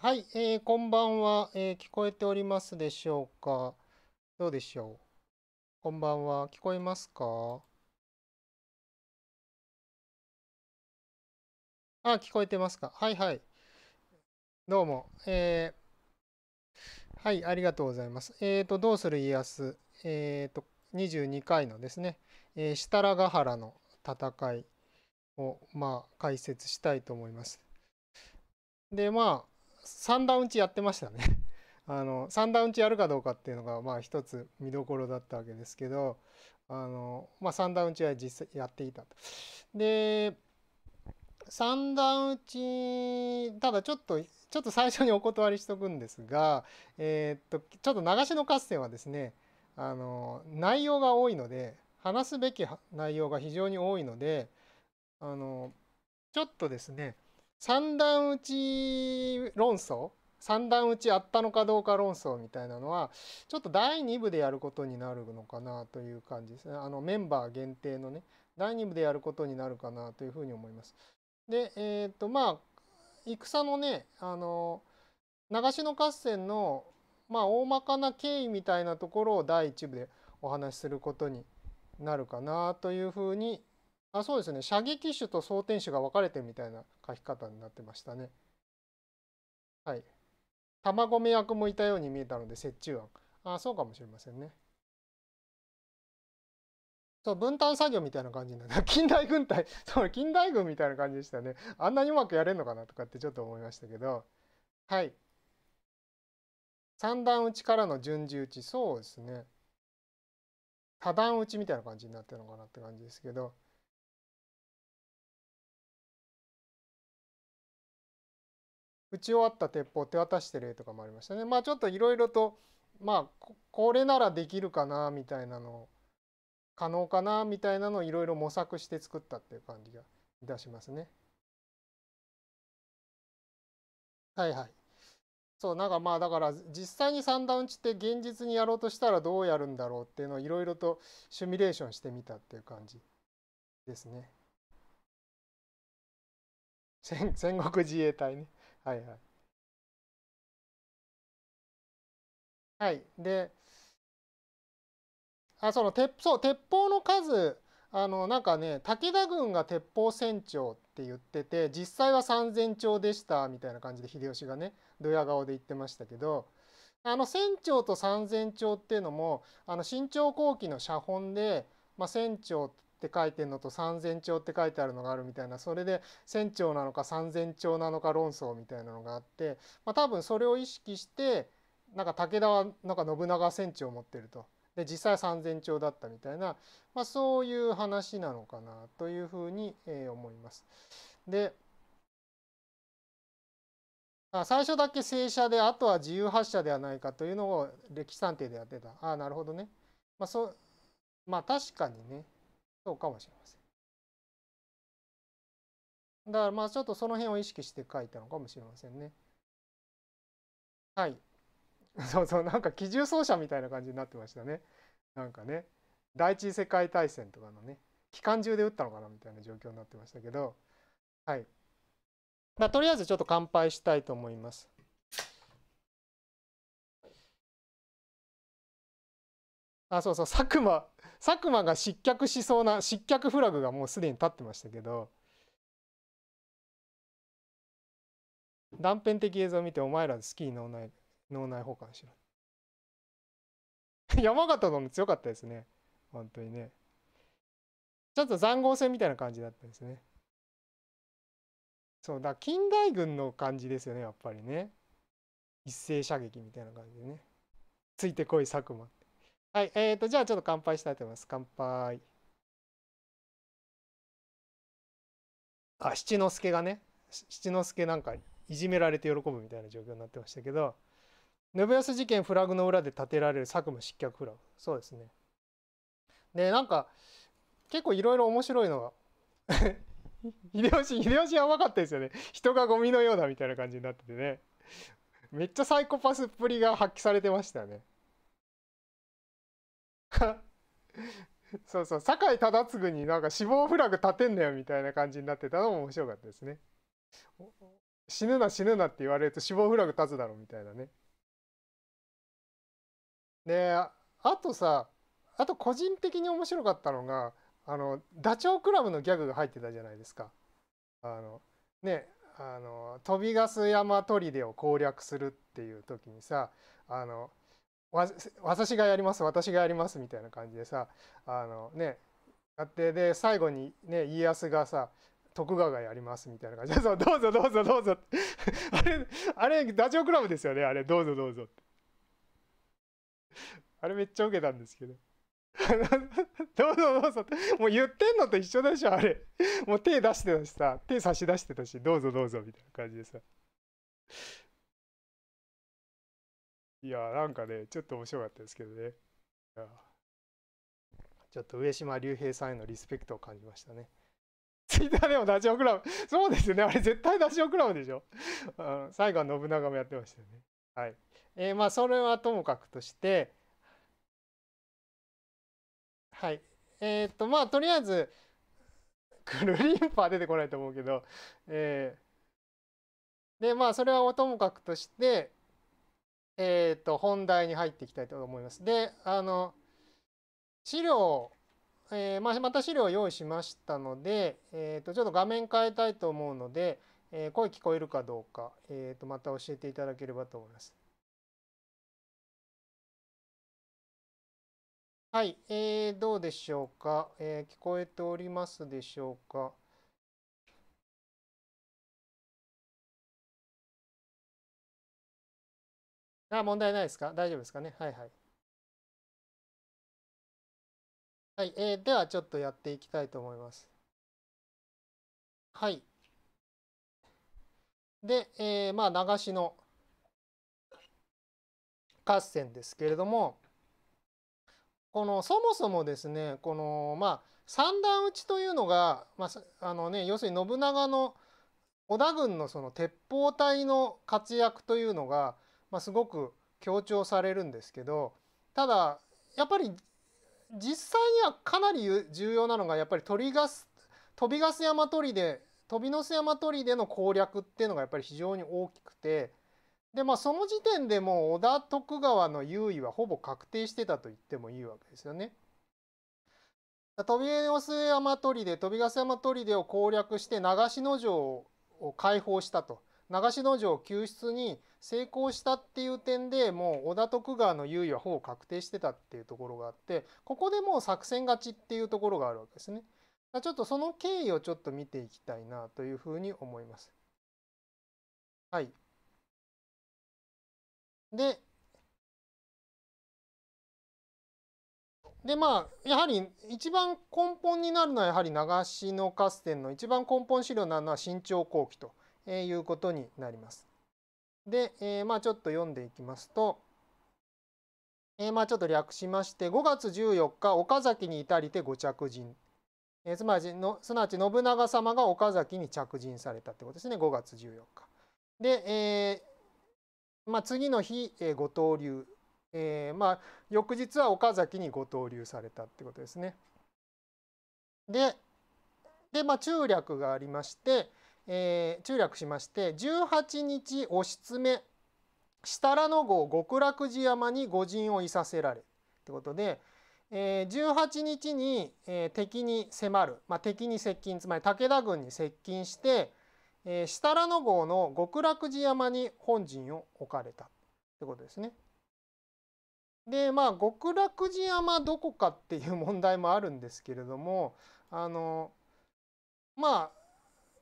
はい、えー、こんばんは、えー、聞こえておりますでしょうかどうでしょうこんばんは、聞こえますかあ、聞こえてますかはいはい。どうも。えー、はい、ありがとうございます。えっ、ー、と、どうする家康、えっ、ー、と、22回のですね、えー、設楽原の戦いを、まあ、解説したいと思います。で、まあ、三段打ちやってましたね あの三段打ちやるかどうかっていうのがまあ一つ見どころだったわけですけどあの、まあ、三段打ちは実際やっていたと。で三段打ちただちょっとちょっと最初にお断りしとくんですが、えー、っとちょっと流しの合戦はですねあの内容が多いので話すべき内容が非常に多いのであのちょっとですね三段打ち論争三段打ちあったのかどうか論争みたいなのはちょっと第2部でやることになるのかなという感じですねあのメンバー限定のね第2部でやることになるかなというふうに思います。でえー、っとまあ戦のねあの長篠合戦のまあ大まかな経緯みたいなところを第1部でお話しすることになるかなというふうにあそうですね射撃手と装填手が分かれてみたいな書き方になってましたねはい玉込役もいたように見えたので折衷案あそうかもしれませんねそう分担作業みたいな感じになって、近代軍隊そう近代軍みたいな感じでしたねあんなにうまくやれるのかなとかってちょっと思いましたけどはい三段打ちからの順次打ちそうですね多段打ちみたいな感じになってるのかなって感じですけど打ち終わった鉄砲を手渡してる絵とかもありましたね。まあちょっといろいろとまあこれならできるかなみたいなの可能かなみたいなのをいろいろ模索して作ったっていう感じがいたしますね。はいはい。そうなんかまあだから実際に三段打ちって現実にやろうとしたらどうやるんだろうっていうのをいろいろとシミュレーションしてみたっていう感じですね。戦 国自衛隊ね。はいはい。はい。で、あ、その鉄、そう、鉄砲の数、あの、なんかね、武田軍が鉄砲船長って言ってて、実際は三千丁でした、みたいな感じで秀吉がね、ドヤ顔で言ってましたけど、あの船長と三千丁っていうのもあの清朝後期の写本で、まあ、船長って書いてるのと三千兆って書いてあるのがあるみたいなそれで千長なのか三千兆なのか論争みたいなのがあって、まあ、多分それを意識してなんか武田はなんか信長千長を持ってると。で実際三千0兆だったみたいな、まあ、そういう話なのかなというふうに、えー、思います。で最初だけ正社であとは自由発射ではないかというのを歴史探偵でやってた。ああなるほどね。まあそまあ確かにね。そうかもしれません。だからまあちょっとその辺を意識して書いたのかもしれませんね。はい。そうそうなんか機銃奏者みたいな感じになってましたね。なんかね第一次世界大戦とかのね機関銃で撃ったのかなみたいな状況になってましたけどはい。まとりあえずちょっと乾杯したいと思います。あそうそう佐久間佐久間が失脚しそうな失脚フラグがもうすでに立ってましたけど断片的映像を見てお前らスキー脳内脳内保管しろ 山形のも強かったですね本当にねちょっと塹壕戦みたいな感じだったんですねそうだ近代軍の感じですよねやっぱりね一斉射撃みたいな感じでねついてこい佐久間はい、えーと、じゃあちょっと乾杯したいと思います。乾杯。あ、七之助がね、七之助なんかいじめられて喜ぶみたいな状況になってましたけど、信康事件フラグの裏で立てられる作務失脚フラグ。そうですね。で、なんか、結構いろいろ面白いのが 秀吉、秀吉は分かったですよね。人がゴミのようだみたいな感じになっててね。めっちゃサイコパスっぷりが発揮されてましたね。そうそう酒井忠次になんか死亡フラグ立てんなよみたいな感じになってたのも面白かったですね死ぬな死ぬなって言われると死亡フラグ立つだろみたいなねであとさあと個人的に面白かったのがあのダチョウ倶楽部のギャグが入ってたじゃないですかあのねあの「飛びガス山砦を攻略する」っていう時にさあの私がやります私がやりますみたいな感じでさあのねやってで最後にね家康がさ徳川がやりますみたいな感じでさ どうぞどうぞどうぞ あれあれダチョウ倶楽部ですよねあれどうぞどうぞってあれめっちゃウケたんですけど どうぞどうぞもう言ってんのと一緒でしょあれもう手出してたしさ手差し出してたしどうぞどうぞみたいな感じでさいや、なんかね、ちょっと面白かったですけどね。ちょっと上島竜兵さんへのリスペクトを感じましたね。ツイッターでもダチョウ倶楽部。そうですよね。あれ絶対ダチョウ倶楽部でしょ。最後は信長もやってましたよね。はい。えー、まあ、それはともかくとして、はい。えー、っと、まあ、とりあえず、クルリンパは出てこないと思うけど、えー、で、まあ、それはともかくとして、えっ、ー、と、本題に入っていきたいと思います。で、あの、資料、えー、まあ、また資料を用意しましたので、えっ、ー、と、ちょっと画面変えたいと思うので、え声聞こえるかどうか、えっ、と、また教えていただければと思います。はい、えー、どうでしょうか、え聞こえておりますでしょうか。あ、問題ないですか大丈夫ですかねはいはい。はい、えー、ではちょっとやっていきたいと思います。はい。で、えー、まあ、流しの合戦ですけれども、このそもそもですね、この、まあ、三段打ちというのが、まあ、あのね、要するに信長の織田軍のその鉄砲隊の活躍というのが、まあ、すごく強調されるんですけどただやっぱり実際にはかなり重要なのがやっぱり鳥ガス飛びガス山鳥で飛びの巣山鳥での攻略っていうのがやっぱり非常に大きくてでまあその時点でもう織田徳川の優位はほぼ確定してたと言ってもいいわけですよね。飛びの巣山鳥で飛びガス山鳥でを攻略して長篠城を解放したと。長篠城救出に成功したっていう点でもう織田徳川の優位はほぼ確定してたっていうところがあってここでもう作戦勝ちっていうところがあるわけですね。ちょっとその経緯をちょっと見ていきたいなというふうに思います。はい。で、でまあやはり一番根本になるのはやはり長篠合戦の一番根本資料になるのは清朝後期とえいうことになります。で、えまあちょっと読んでいきますと、えまあちょっと略しまして、5月14日、岡崎に至りてご着陣。えつまりの、すなわち信長様が岡崎に着陣されたってことですね、5月14日。で、えー、まあ、次の日、えー、ご投留、えー、まあ、翌日は岡崎にご投留されたってことですね。で、でまあ、中略がありまして、えー、中略しまして18日押し詰め設楽の郷極楽寺山に御陣をいさせられってことで、えー、18日に、えー、敵に迫る、まあ、敵に接近つまり武田軍に接近して、えー、設楽の郷の極楽寺山に本陣を置かれたってことですね。でまあ極楽寺山どこかっていう問題もあるんですけれどもあのまあ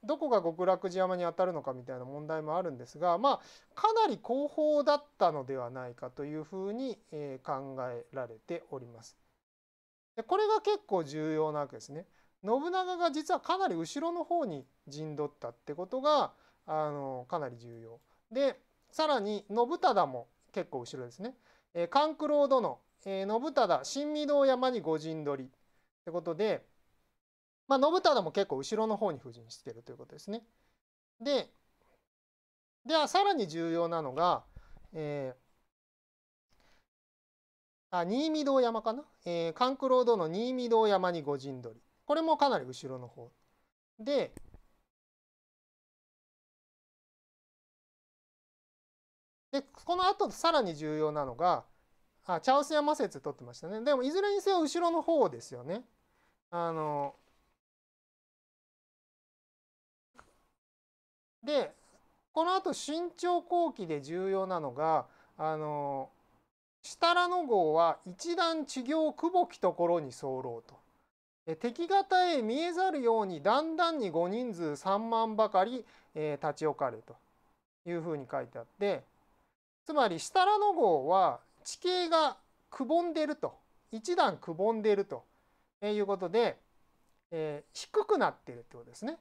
どこが極楽寺山にあたるのかみたいな問題もあるんですが、まあ、かなり後方だったのではないかというふうに、え考えられております。でこれが結構重要なわけですね。信長が実はかなり後ろの方に陣取ったってことがあのかなり重要。でさらに信忠も結構後ろですね。え勘九郎殿、えー、信忠新御堂山に御陣取りってことでまあ、信忠も結構後ろの方に布陣してるということですね。で、ではさらに重要なのが、えー、あ新見堂山かな、え九郎堂の新見堂山に御陣取りこれもかなり後ろの方ででこのあとさらに重要なのがあ茶臼山説取ってましたねでもいずれにせよ後ろの方ですよね。あのでこのあと新潮後期で重要なのがあの設楽の号は一段地行くぼきところに候と。敵方へ見えざるようにだんだんに5人数3万ばかり、えー、立ち置かれというふうに書いてあってつまり設楽の号は地形がくぼんでると一段くぼんでるということで、えー、低くなってるってことですね。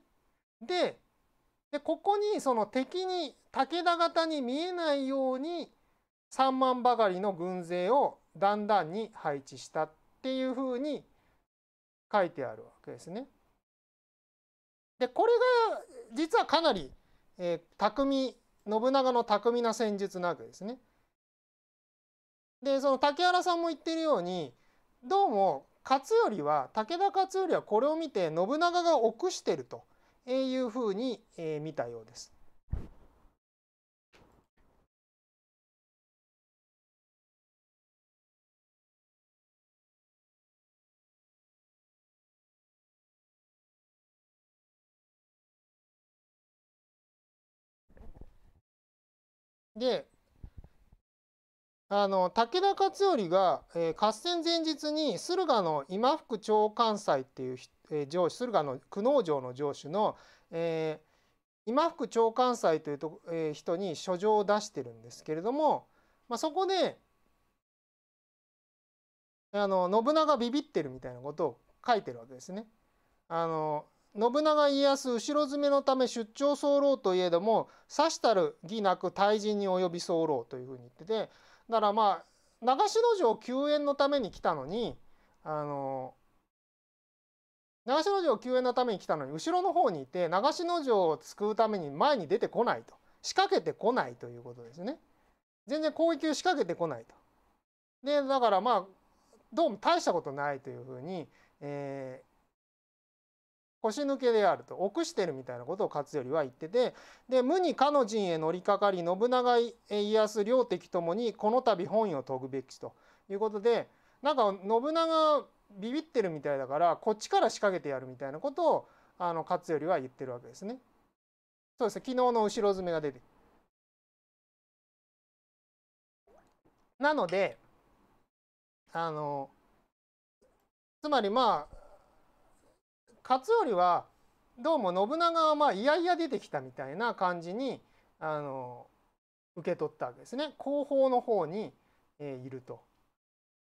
ででここにその敵に武田方に見えないように3万ばかりの軍勢をだんだんに配置したっていうふうに書いてあるわけですね。でこれが実はかなり、えー、匠信長の巧みな戦術なわけですね。でその竹原さんも言ってるようにどうも勝頼は武田勝頼はこれを見て信長が臆してるというふうに見たようです。であの武田勝頼が、合戦前日に駿河の今福長官祭っていう人え上司駿河の久能城の城主の、えー、今福長官祭というと、えー、人に書状を出してるんですけれども、まあ、そこであの信長ビビってるみたいなことを書いてるわけですね。あの信長家康後ろ詰めのため出張候といえどもさしたる義なく退陣に及び候というふうに言っててだからまあ長篠城救援のために来たのにあの長篠城救援のために来たのに後ろの方にいて長篠城を救うために前に出てこないと仕掛けてこないということですね。全然攻撃を仕掛けてこないと。でだからまあどうも大したことないというふうに、えー、腰抜けであると臆してるみたいなことを勝頼は言っててで無にかの陣へ乗りかかり信長家康両敵ともにこの度本意を研ぐべきということでなんか信長ビビってるみたいだからこっちから仕掛けてやるみたいなことをあの勝頼は言ってるわけですね。そうです昨日の後ろ詰めが出てなのであのつまりまあ勝頼はどうも信長はまあいやいや出てきたみたいな感じにあの受け取ったわけですね後方の方に、えー、いると。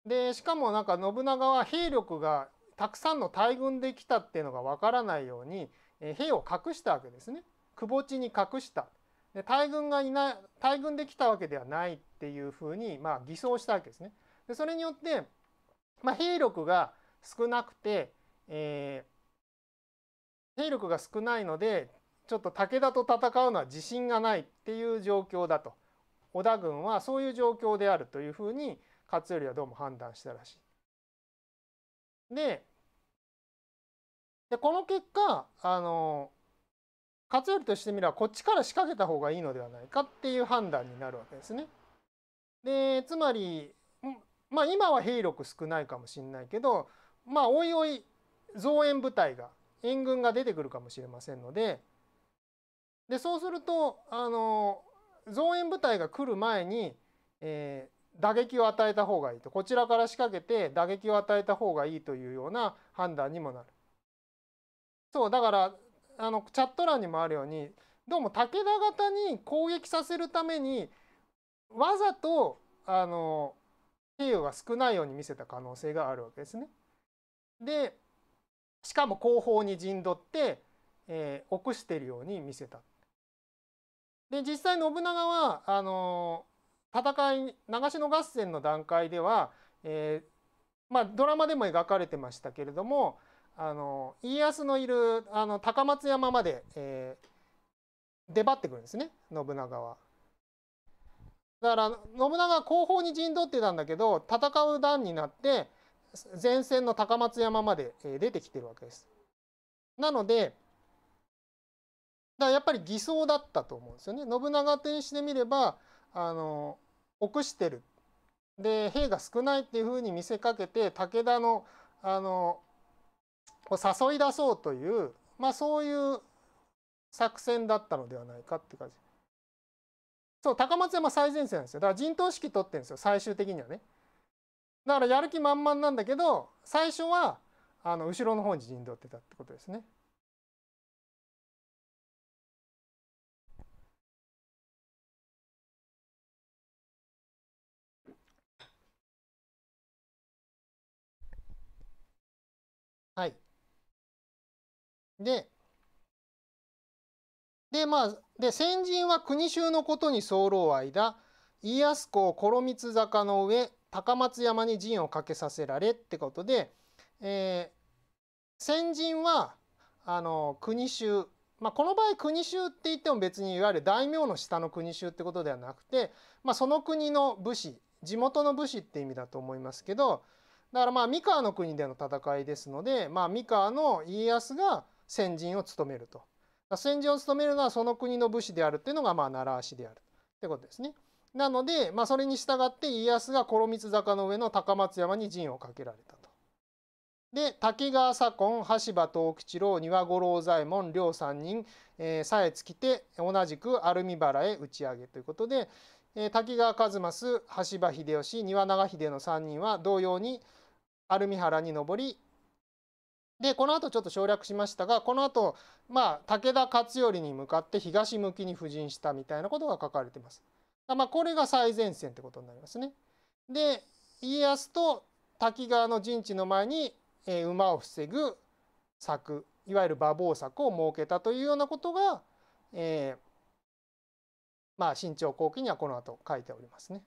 でしかもなんか信長は兵力がたくさんの大軍できたっていうのがわからないように兵を隠したわけですね窪地に隠したで大軍がいない大軍できたわけではないっていうふうに、まあ、偽装したわけですね。でそれによって、まあ、兵力が少なくて、えー、兵力が少ないのでちょっと武田と戦うのは自信がないっていう状況だと織田軍はそういう状況であるというふうに、勝頼はどうも判断したらしい。ででこの結果あの勝頼としてみればこっちから仕掛けた方がいいのではないかっていう判断になるわけですね。でつまりまあ今は兵力少ないかもしれないけどまあおいおい増援部隊が援軍が出てくるかもしれませんのででそうするとあの増援部隊が来る前に、えー、打撃を与えた方がいいとこちらから仕掛けて打撃を与えた方がいいというような判断にもなる。そうだからあのチャット欄にもあるようにどうも武田方に攻撃させるためにわざとあの経由が少ないように見せた可能性があるわけですね。でしかも後方に陣取って、えー、臆してるように見せた。で実際信長はあの戦い長篠合戦の段階では、えー、まあ、ドラマでも描かれてましたけれどもあの家康のいるあの高松山まで、えー、出張ってくるんですね信長は。だから信長は後方に陣取ってたんだけど戦う段になって前線の高松山まで出てきてるわけです。なのでだやっぱり偽装だったと思うんですよね。信長としてみればあの臆してるで兵が少ないっていうふうに見せかけて武田のあのを誘い出そうという、まあ、そういう作戦だったのではないかって感じ。そう高松山最前線なんですよだから陣頭指揮取ってるんですよ最終的にはね。だからやる気満々なんだけど最初はあの後ろの方に陣取ってたってことですね。はい。で、で、まあ、で、先人は国衆のことに候る間、家康公転光坂の上、高松山に陣をかけさせられってことで、えー、先人は、あの、国衆、まあ、この場合国衆って言っても別にいわゆる大名の下の国衆ってことではなくて、まあ、その国の武士地元の武士って意味だと思いますけどだからまあ三河の国での戦いですので、まあ、三河の家康が先陣を務めると。先陣を務めるのはその国の武士であるっていうのがまあ習わしであるってことですね。なので、まあ、それに従って家康が転光坂の上の高松山に陣をかけられたと。で滝川左近羽柴藤吉郎庭五郎左衛門両三人、さえ尽きて同じくアルミ原へ打ち上げということで、えー、滝川一益羽柴秀吉庭長秀の3人は同様にアル原に登りでこの後ちょっと省略しましたがこの後まあ武田勝頼に向かって東向きに布陣したみたいなことが書かれてます。まあ、これが最前線ってことになりますね。で家康と滝川の陣地の前に、えー、馬を防ぐ策いわゆる馬防策を設けたというようなことが、えー、まあ、新朝後期にはこの後書いておりますね。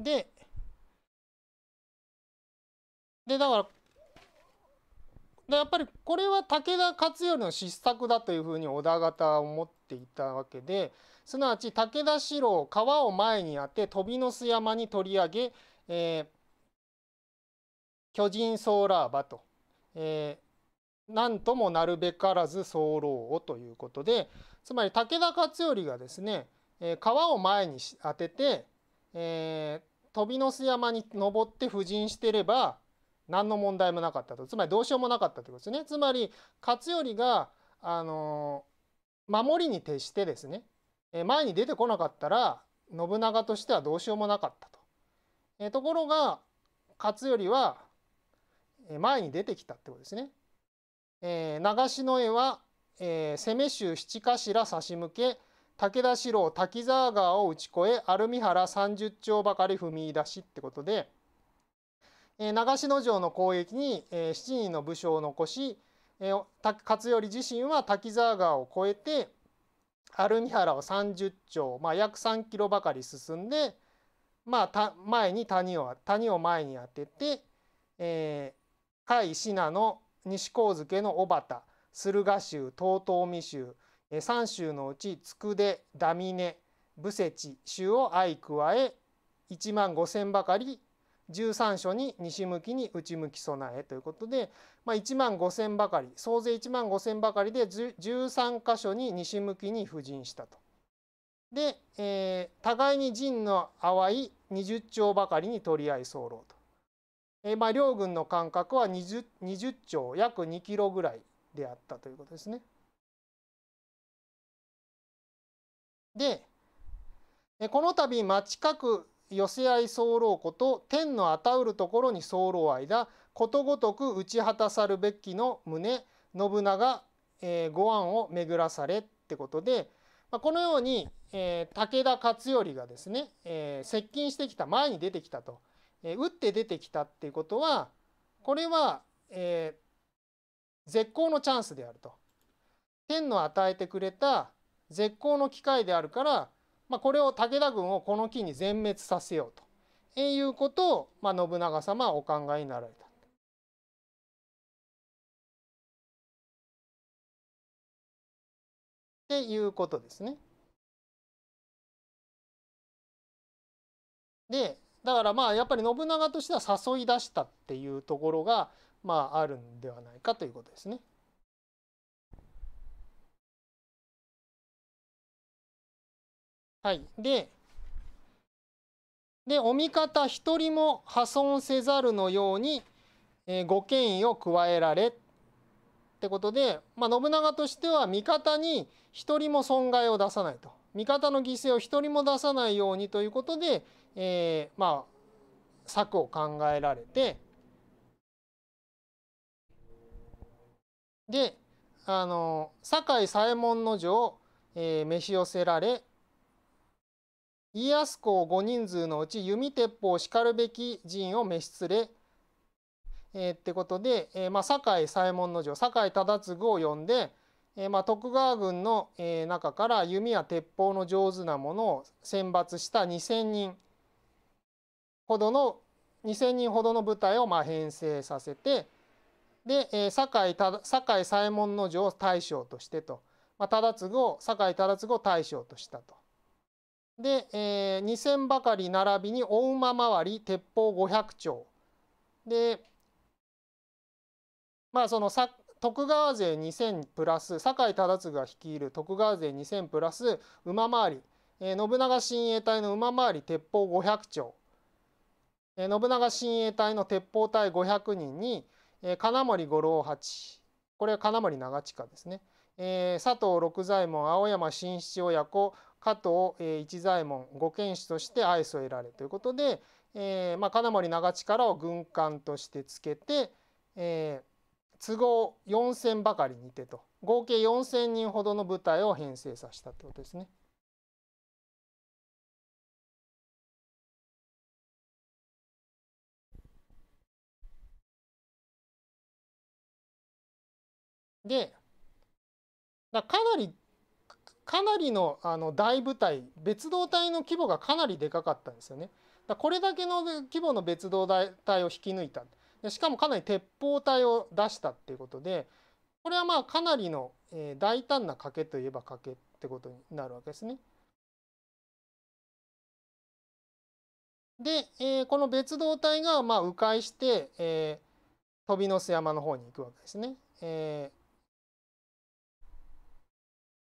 で、で、だから、でやっぱりこれは武田勝頼の失策だというふうに織田方は思っていたわけですなわち武田四郎川を前に当て飛の巣山に取り上げ、えー、巨人ソーラー場と、えー、なんともなるべからず候をということでつまり武田勝頼がですね、えー、川を前に当ててえー、飛びの巣山に登って布陣してれば何の問題もなかったとつまりどうしようもなかったということですねつまり勝頼が、あのー、守りに徹してですね前に出てこなかったら信長としてはどうしようもなかったと。えー、ところが勝頼は前に出てきたってことですね。えー、長篠へは、えー、攻め衆七頭差し向け武田四郎滝沢川を打ち越えアルミ原30丁ばかり踏み出しってことで、えー、長篠城の攻撃に、えー、7人の武将を残し、えー、勝頼自身は滝沢川を越えてアルミ原を30丁、まあ、約3キロばかり進んで、まあ、前に谷を谷を前に当てて、えー、甲斐信濃西津家の小畑駿河州遠江州3州のうちつくでダミネブセチ州を相加え1万5,000ばかり13所に西向きに内向き備えということで、まあ、1万5,000ばかり総勢1万5,000ばかりで13箇所に西向きに布陣したと。で、えー、互いに陣の淡い20丁ばかりに取り合い候と。えー、まあ両軍の間隔は 20, 20丁約2キロぐらいであったということですね。でこの度町近く寄せ合い候庫と天のあたうるところに候間ことごとく打ち果たさるべきの胸、信長、えー、ご案を巡らされってことで、まあ、このように、えー、武田勝頼がですね、えー、接近してきた前に出てきたと、え打って出てきたっていうことはこれは、え絶好のチャンスであると。天の与えてくれた絶好の機会であるから、まあ、これを武田軍をこの機に全滅させようということを、まあ、信長様はお考えになられた。っていうことですね。でだからまあやっぱり信長としては誘い出したっていうところがまああるんではないかということですね。はい。で、で、お味方一人も破損せざるのように、えー、ご権威を加えられ。ってことで、まあ、信長としては味方に一人も損害を出さないと。味方の犠牲を一人も出さないようにということで、えー、まあ、策を考えられて、で、あの、堺左衛門の城、えー、召し寄せられ、家康公5人数のうち弓鉄砲しかるべき陣を召し連れえー、ってことで、えー、まあ、堺左衛門の城堺忠次を呼んで、えー、まあ、徳川軍の、え中から弓や鉄砲の上手なものを選抜した2,000人ほどの2,000人ほどの部隊をまあ編成させてで、え堺堺左衛門の城を大将としてと、まあ、忠次を堺忠次を大将としたと。で、えー、2,000ばかり並びにお馬回り鉄砲500丁でまあそのさ徳川勢2,000プラス酒井忠次が率いる徳川勢2,000プラス馬回り、えー、信長親衛隊の馬回り鉄砲500丁、えー、信長親衛隊の鉄砲隊500人に、えー、金森五郎八これは金森長近ですね、えー、佐藤六左衛門青山新七親子加藤、え一左衛門御剣士として愛想を得られということで、えーまあ、金森長力を軍艦としてつけて、えー、都合4,000ばかりにてと合計4,000人ほどの部隊を編成させたということですね。でかなりかなりのあの大部隊別動隊の規模がかなりでかかったんですよね。だこれだけの規模の別動隊を引き抜いたでしかもかなり鉄砲隊を出したっていうことでこれはまあかなりの、えー、大胆な賭けといえば賭けってことになるわけですね。で、えー、この別動隊がまあ迂回して、えー、飛びの巣山の方に行くわけですね。えー、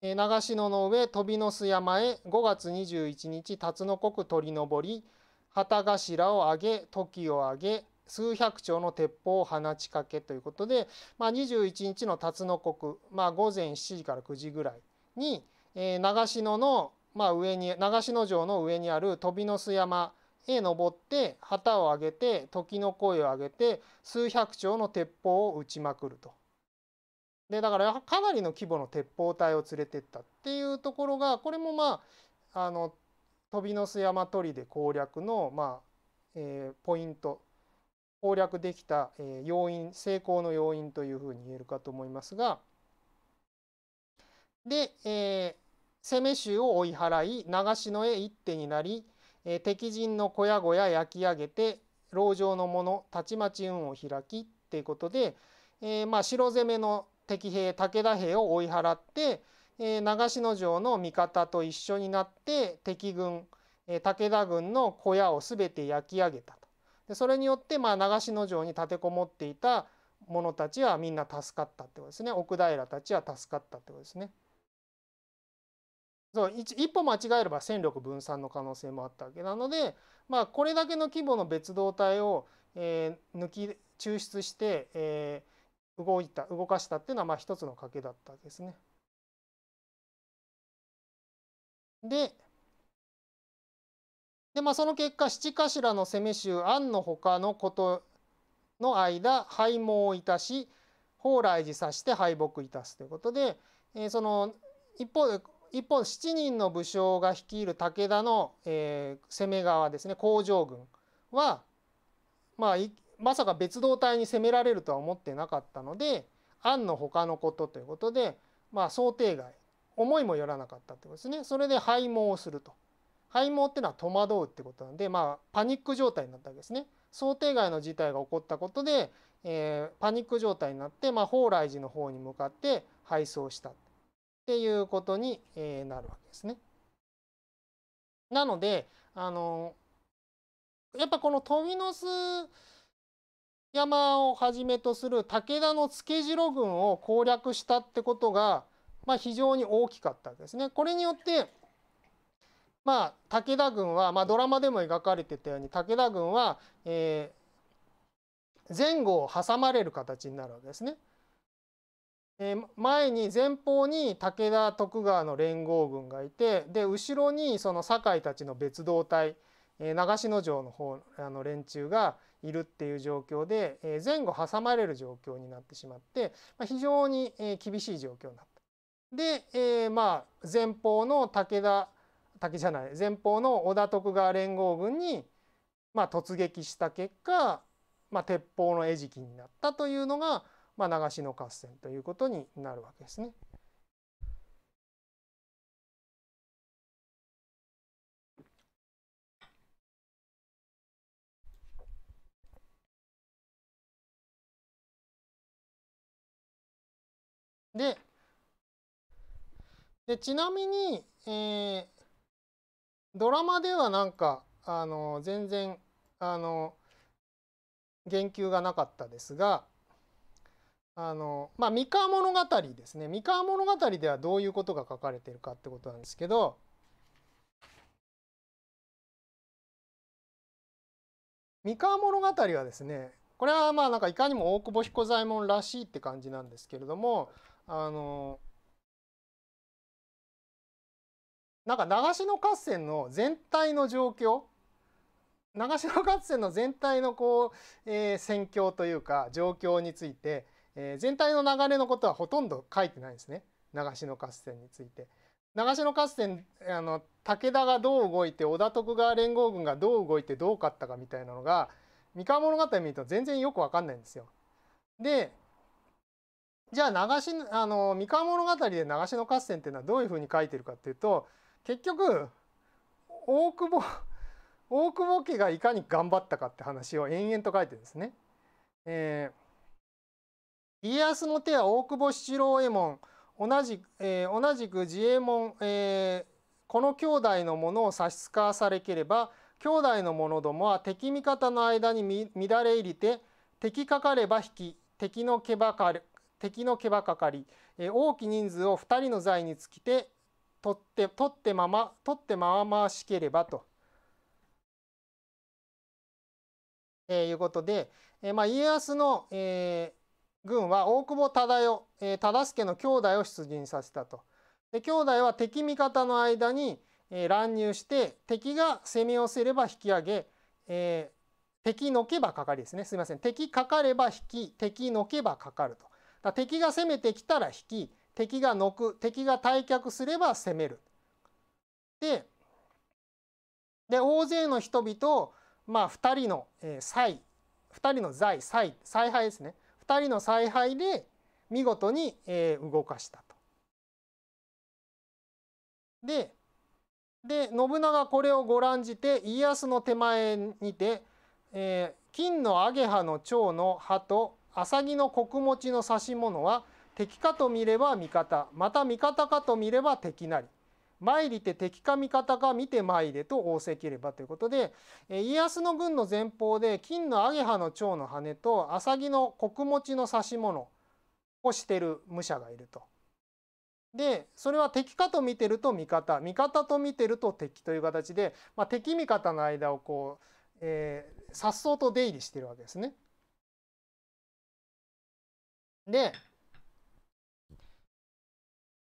長篠の上飛の巣山へ5月21日辰の国り登り旗頭を上げ時を上げ数百丁の鉄砲を放ちかけということで、まあ、21日の辰の国、まあ、午前7時から9時ぐらいに、えー、長篠の、まあ、上に長篠城の上にある飛の巣山へ登って旗を上げて時の声を上げて数百丁の鉄砲を撃ちまくると。でだからかなりの規模の鉄砲隊を連れてったっていうところがこれもまああの飛びの巣山砦攻略の、まあえー、ポイント攻略できた、えー、要因成功の要因というふうに言えるかと思いますがで、えー、攻め衆を追い払い長篠へ一手になり、えー、敵陣の小屋小屋焼き上げて牢城の者たちまち運を開きっていうことで、えー、まあ城攻めの敵兵武田兵を追い払って、えー、長篠城の味方と一緒になって敵軍、えー、武田軍の小屋を全て焼き上げたとでそれによって、まあ、長篠城に立てこもっていた者たちはみんな助かったってことですね奥平たちは助かったってことですね。そう一歩間違えれば戦力分散の可能性もあったわけなので、まあ、これだけの規模の別動隊を、えー、抜き抽出して、えー、動いた動かしたっていうのはまあ一つの賭けだったですね。でで、まあ、その結果七頭の攻め衆安の他のことの間敗亡をいたし蓬莱寺さして敗北いたすということで、えー、その一方で一方7人の武将が率いる武田の、えー、攻め側ですね工場軍はまあまさか別動隊に攻められるとは思ってなかったので案の他のことということで、まあ、想定外思いもよらなかったということですねそれで敗毛をすると敗毛っていうのは戸惑うってことなんで、まあ、パニック状態になったわけですね想定外の事態が起こったことで、えー、パニック状態になって、まあ、蓬莱寺の方に向かって敗走したっていうことに、えなるわけですね。なのであのやっぱこの富の巣山をはじめとする武田の付城軍を攻略したってことが、まあ、非常に大きかったですね。これによってまあ、武田軍は、まあ、ドラマでも描かれてたように武田軍は、えー、前後を挟まれる形になるわけですね。えー、前に前方に武田徳川の連合軍がいてで後ろにその堺たちの別動隊、えー、長篠城の方あの連中が、いるっていう状況で、え前後挟まれる状況になってしまって、ま非常に、え厳しい状況になった。で、えまあ前方の武田武じゃない前方の織田徳川連合軍に、まあ突撃した結果、まあ、鉄砲の餌食になったというのが、まあ、長篠合戦ということになるわけですね。で、でちなみに、えー、ドラマではなんか、あの、全然、あの、言及がなかったですが、あの、まあ、三河物語ですね。三河物語ではどういうことが書かれてるかってことなんですけど、三河物語はですねこれはまあなんかいかにも大久保彦左衛門らしいって感じなんですけれどもあのなんか長篠合戦の全体の状況長篠合戦の全体のこう、えー、戦況というか状況について、えー、全体の流れのことはほとんど書いてないんですね長篠合戦について。長篠合戦あの武田がどう動いて織田徳川連合軍がどう動いてどう勝ったかみたいなのが三河物語見ると全然よく分かんないんですよ。でじゃあ流しあの三河物語で長篠合戦っていうのはどういうふうに書いてるかっていうと結局大久保大久保家がいかに頑張ったかって話を延々と書いてるんですね。えー、家康の手は大久保七郎右衛門同じ,、えー、同じく自衛門、えー、この兄弟のものを差し支わされければ兄弟の者どもは敵味方の間に乱れ入りて敵かかれば引き敵の毛ばかれ敵の毛羽かかり、えー、多き人数を2人の罪につきて取って取ってまま取ってまましければと、えー、いうことで、えーまあ、家康の、えー、軍は大久保忠世、えー、忠助の兄弟を出陣させたと。で兄弟は敵味方の間に、えー、乱入して敵が攻め寄せれば引き上げ、えー、敵のけばかかりですねすみません敵かかれば引き敵のけばかかると。だ敵が攻めてきたら引き敵がのく敵が退却すれば攻める。でで大勢の人々を、まあ、2人の、えー、2人の財祭采配ですね2人の采配で見事に、えー、動かしたと。でで信長これをご覧じて家康の手前にて、えー、金のアゲハの蝶の葉とアサギの穀持の指物は敵かと見れば味方また味方かと見れば敵なり参りて敵か味方か見て参れと仰せきればということで家康の軍の前方で金のアゲハの蝶の羽とアサギの穀持の指物をしてる武者がいると。でそれは敵かと見てると味方味方と見てると敵という形で、まあ、敵味方の間をこう、えっ颯爽と出入りしてるわけですね。で、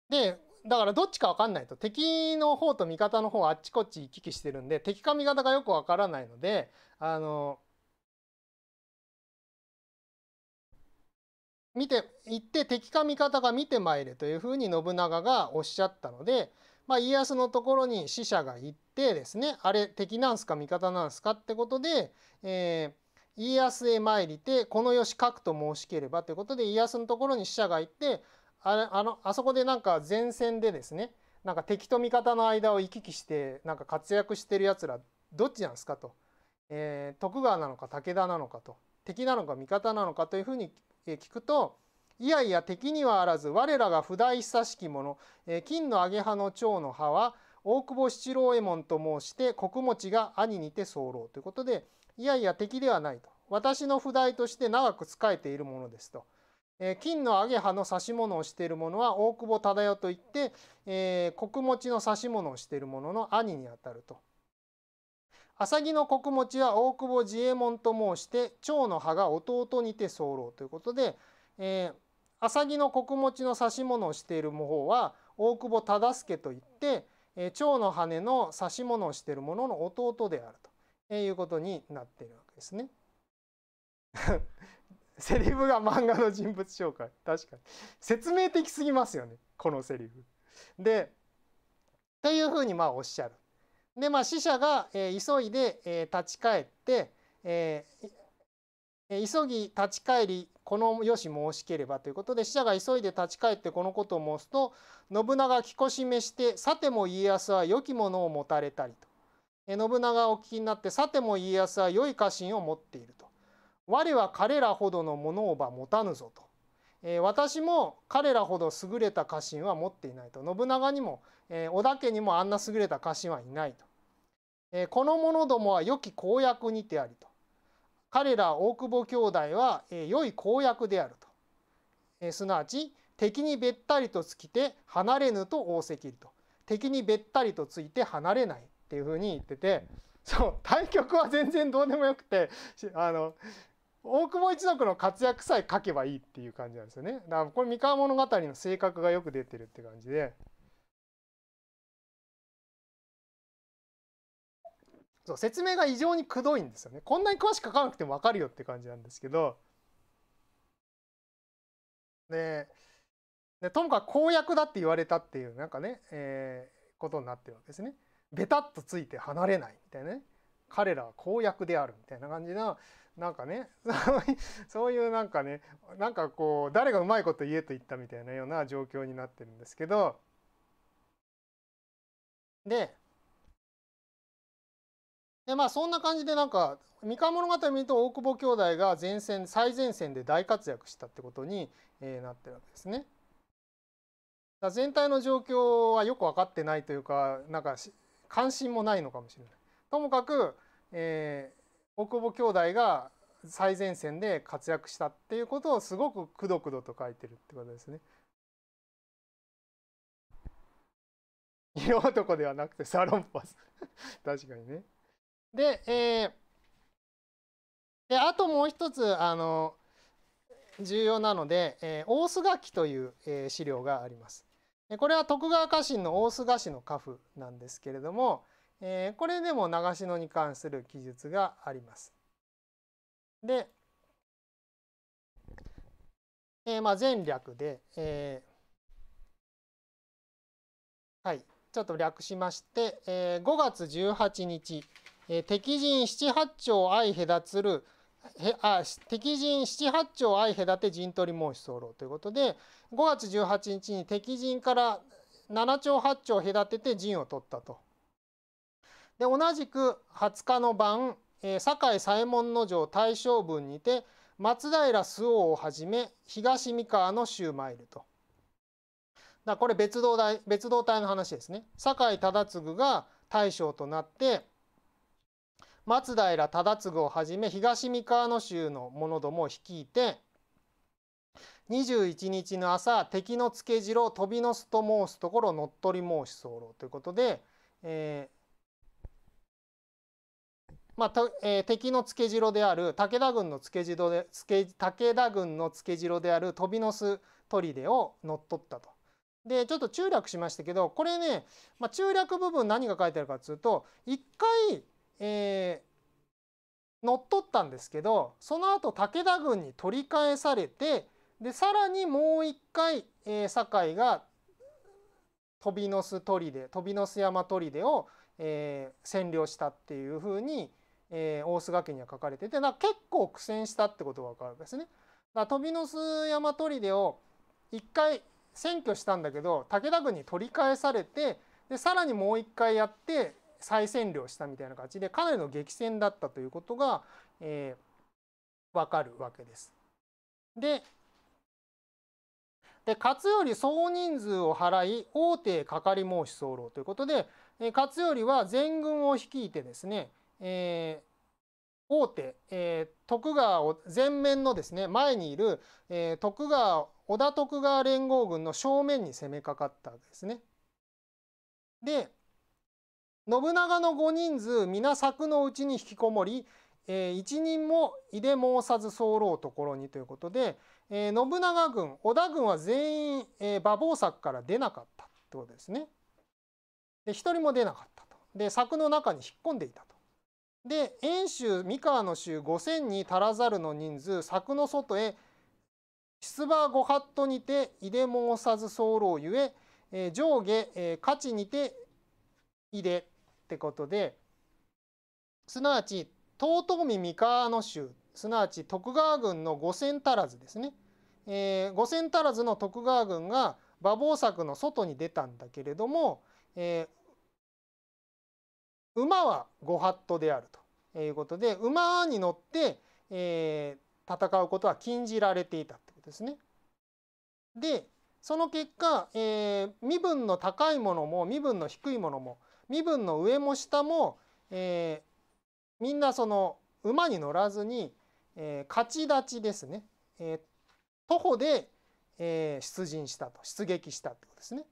で、だからどっちか分かんないと敵の方と味方の方あっちこっち行き来してるんで敵か味方がよく分からないのであの見て行って敵か味方が見てまいれというふうに信長がおっしゃったので、まあ、家康のところに使者が行ってですねあれ敵なんすか味方なんすかってことで、えー、家康へ参りてこのよし書くと申しければということで家康のところに使者が行ってあれあのあそこでなんか前線でですねなんか敵と味方の間を行き来してなんか活躍してるやつらどっちなんですかと、えー、徳川なのか武田なのかと敵なのか味方なのかというふうに聞くといやいや敵にはあらず我らが不代久しき者、えー、金の揚げ葉の蝶の葉は大久保七郎右衛門と申して穀持が兄にて候ということで。いやいや敵ではないと私の譜代として長く仕えているものですと。え金のアゲハの指し物をしている者は大久保忠世といって、えー、穀持ちの指し物をしている者の兄にあたると。浅木の穀持ちは大久保自衛門と申して蝶の葉が弟にて候ということで、えー、浅木の穀持ちの指し物をしている方は大久保忠助といって、えー、蝶の羽の指し物をしている者の弟であると。いうことになっているわけですね。セリフが漫画の人物紹介確かに説明的すぎますよねこのセリフ。でっていうふうにまあおっしゃる。でまあ死者が、えー、急いで、えー、立ち返って、えー、急ぎ立ち返りこのよし申しければということで死者が急いで立ち返ってこのことを申すと信長着こしめしてさても家康は良きものを持たれたりと。信長をお聞きになってさても家康は良い家臣を持っていると我は彼らほどのものをば持たぬぞと、えー、私も彼らほど優れた家臣は持っていないと信長にも、えー、織田家にもあんな優れた家臣はいないと、えー、この者どもは良き公約にてありと彼ら大久保兄弟は、えー、良い公約であると、えー、すなわち敵にべったりとつきて離れぬと仰せきると敵にべったりとついて離れないっていうふうに言っててそう対局は全然どうでもよくてあの大久保一族の活躍さえ書けばいいっていう感じなんですよねだからこれ三河物語の性格がよく出てるって感じで。そう説明が異常にくどいんですよねこんなに詳しく書かなくても分かるよって感じなんですけどででともかく公約だって言われたっていうなんかね、えー、ことになってるわけですね。ベタっとついて離れないみたいなね彼らは公約であるみたいな感じななんかね そういうなんかねなんかこう誰がうまいこと言えと言ったみたいなような状況になってるんですけどででまあそんな感じでなんか「三河物語」見ると大久保兄弟が前線最前線で大活躍したってことに、えー、なってるわけですね。全体の状況はよく分かってないというかなんか関心もないのかもしれない。ともかく、えー、大久保兄弟が最前線で活躍したっていうことをすごくくどくどと書いてるってことですね。色男ではなくてサロンパス 確かにね。で,、えー、であともう一つあの重要なので、えー、大須楽器という、えー、資料があります。これは徳川家臣の大須賀氏の家父なんですけれども、えー、これでも長篠に関する記述があります。で、えー、まあ前略で、えー、はい、ちょっと略しまして、えー、5月18日、えー、敵陣七八丁相隔つるあ敵陣七八丁相隔て陣取り申し候ということで5月18日に敵陣から七丁八丁隔てて陣を取ったと。で同じく20日の晩、えー、堺左衛門城大将軍にて松平周防をはじめ東三河の州参ると。だこれ別動隊別動隊の話ですね。堺忠次が大将となって松平忠次をはじめ東三河の州の者どもを率いて21日の朝敵のつけ城飛びのすと申すところ乗っ取り申し候ということで、えー、まあえー、敵のつけ城である武田軍のつけ城でつけ武田軍のつけ城である飛びのす砦を乗っ取ったと。でちょっと中略しましたけどこれね、まあ、中略部分何が書いてあるかっつうと一回えー、乗っ取ったんですけどその後武田軍に取り返されてでさらにもう一回、えー、堺が飛びの巣砦飛びの巣山砦を、えー、占領したっていうふうに、えー、大須賀家には書かれててだ結構苦戦したってことが分かるんですね。だ飛びの巣山砦を一回占拠したんだけど武田軍に取り返されてでさらにもう一回やって再占領したみたいな感じでかなりの激戦だったということが、えー、分かるわけです。でで勝頼総人数を払い大手かかり申し候ということで、えー、勝頼は全軍を率いてですね、えー、大手、えー、徳川を前面のですね前にいる、えー、徳川織田徳川連合軍の正面に攻めかかったわけですね。で信長の5人数皆柵のうちに引きこもり、えー、一人もいで申さず候ろうところにということで、えー、信長軍織田軍は全員、えー、馬防柵から出なかったってことですね。で一人も出なかったと。で柵の中に引っ込んでいたと。で遠州三河の州5,000に足らざるの人数柵の外へ出馬御法度にていで申さず候ろうゆえ、えー、上下、えー、価値にていでってことで、すなわち、遠江三河の衆すなわち徳川軍の五千足らずですね。えー、五千足らずの徳川軍が馬防柵の外に出たんだけれども、えー、馬は御法度であるということで馬に乗って、えー、戦うことは禁じられていたってことですね。でその結果、えー、身分の高いものも身分の低いものも身分の上も下も、えー、みんなその馬に乗らずに、えー、勝ち立ちですね、えー、徒歩で、えー、出陣したと出撃したってことですね。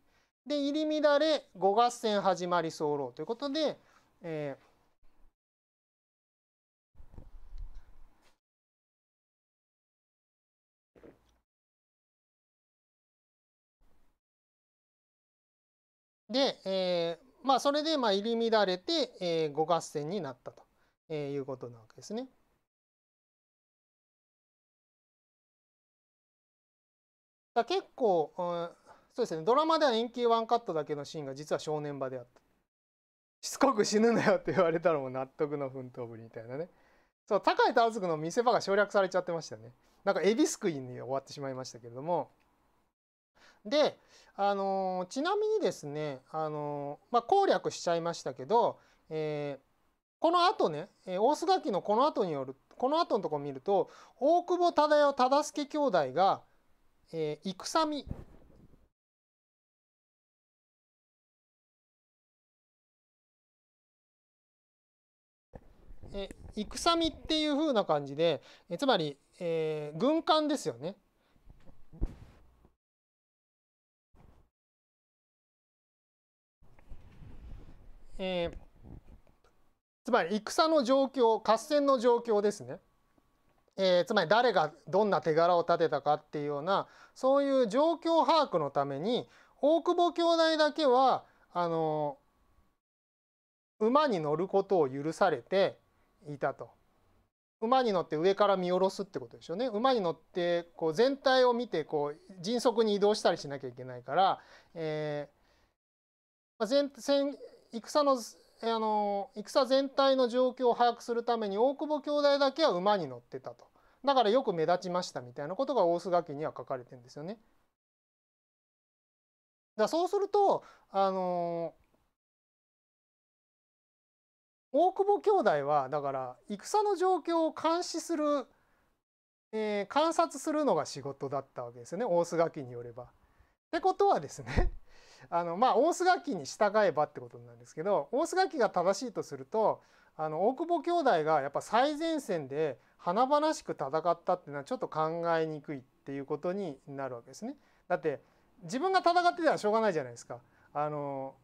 で入り乱れ五合戦始まり候ということで、えー、で、えまあ、それでまあ入り乱れて、えー、5合戦になったと、えー、いうことなわけですね。だ結構、うん、そうですねドラマでは円形ワンカットだけのシーンが実は正念場であった。しつこく死ぬなよって言われたらもう納得の奮闘ぶりみたいなね。そう高井敦子の見せ場が省略されちゃってましたね。なんかエビすくいに終わってしまいましたけれども。で、あのちなみにですね、あのまあ、攻略しちゃいましたけど、えー、この後ね、大須垣のこの後によるこの後のところ見ると大久保忠世忠助兄弟が、えー、戦見え戦見っていう風な感じで、えつまり、えー、軍艦ですよねえー、つまり戦の状況合戦の状況ですね、えー、つまり誰がどんな手柄を立てたかっていうようなそういう状況把握のために大久保兄弟だけはあの馬に乗ることを許されていたと。馬に乗って上から見下ろすってことでしょうね馬に乗ってこう全体を見てこう迅速に移動したりしなきゃいけないから、えー、前戦戦のあの戦全体の状況を把握するために大久保兄弟だけは馬に乗ってたとだからよく目立ちましたみたいなことが大須賀家には書かれてるんですよね。だそうするとあの大久保兄弟はだから戦の状況を監視する、えー、観察するのが仕事だったわけですよね大須賀家によれば。ってことはですねあのまあ大須楽器に従えばってことなんですけど大須楽器が正しいとするとあの大久保兄弟がやっぱ最前線で華々しく戦ったっていうのはちょっと考えにくいっていうことになるわけですね。だって自分が戦ってたらしょうがないじゃないですか。あの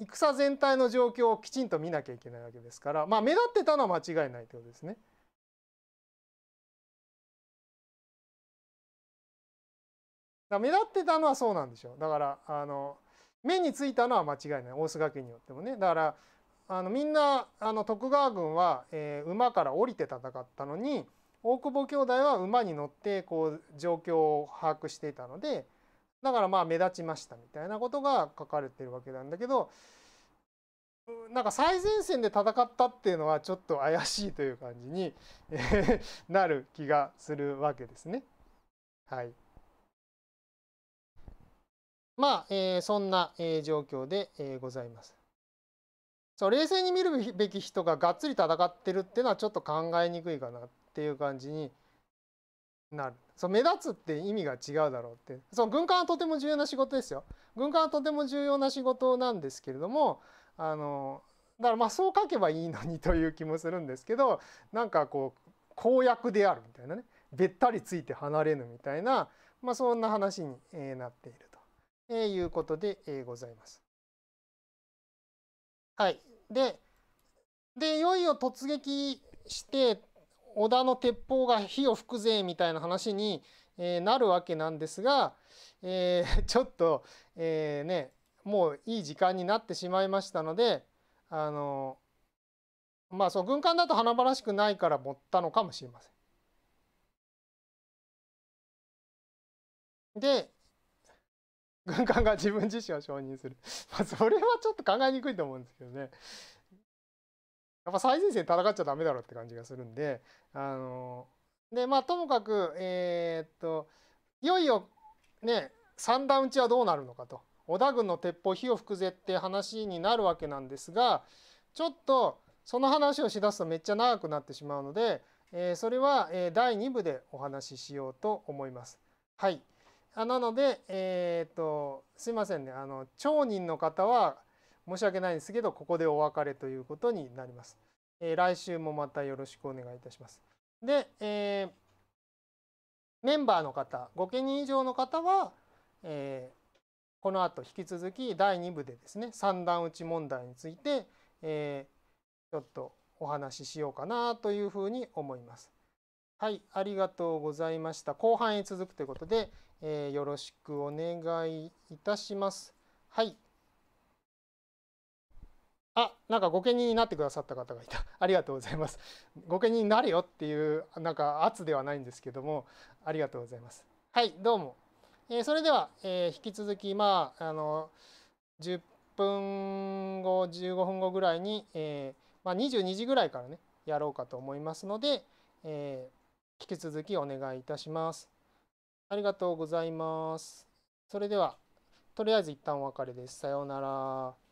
戦全体の状況をきちんと見なきゃいけないわけですから、まあ、目立ってたのは間違いないということですね。だ目立ってたのはそうなんでしょうだからあの目についたのは間違いない大須賀家によってもねだからあのみんなあの徳川軍は、えー、馬から降りて戦ったのに大久保兄弟は馬に乗ってこう状況を把握していたのでだからまあ目立ちましたみたいなことが書かれてるわけなんだけどなんか最前線で戦ったっていうのはちょっと怪しいという感じに なる気がするわけですね。はいまあ、えー、そんな、えー、状況で、えー、ございます。そう冷静に見るべき人ががっつり戦ってるっていうのはちょっと考えにくいかなっていう感じになる。そう目立つって意味が違うだろうってそう軍艦はとても重要な仕事ですよ。軍艦はとても重要な仕事なんですけれどもあのだからまあそう書けばいいのにという気もするんですけどなんかこう公約であるみたいなねべったりついて離れぬみたいな、まあ、そんな話になっている。えいうことで、えございます。はい。で、で、いよいよ突撃して、織田の鉄砲が火を吹くぜみたいな話に、えなるわけなんですが、えー、ちょっと、えー、ね、もういい時間になってしまいましたので、あの、まあそう、軍艦だと華々しくないから持ったのかもしれません。で、軍艦が自分自身を承認する まそれはちょっと考えにくいと思うんですけどね。やっぱ最前線戦っちゃダメだろって感じがするんで、あので、まあ、ともかく、えー、っと、いよいよ、ね、三段打ちはどうなるのかと。織田軍の鉄砲火を吹くぜって話になるわけなんですが、ちょっと、その話をしだすとめっちゃ長くなってしまうので、えー、それは、え第2部でお話ししようと思います。はい。あなので、えー、っとすいませんねあの町人の方は申し訳ないんですけどここでお別れということになります。えー、来週もまたよろしくお願いいたします。で、えー、メンバーの方5件人以上の方は、えー、この後引き続き第2部でですね三段打ち問題について、えちょっとお話ししようかなというふうに思います。はい、ありがとうございました。後半へ続くということで、えー、よろしくお願いいたします。はい。あ、なんかご家人になってくださった方がいた。ありがとうございます。御家人になるよっていう、なんか圧ではないんですけども、ありがとうございます。はい、どうも。えー、それでは、えー、引き続き、まあ、あの、10分後、15分後ぐらいに、えー、まあ、22時ぐらいからね、やろうかと思いますので、え引き続きお願いいたします。ありがとうございます。それでは、とりあえず一旦お別れです。さようなら。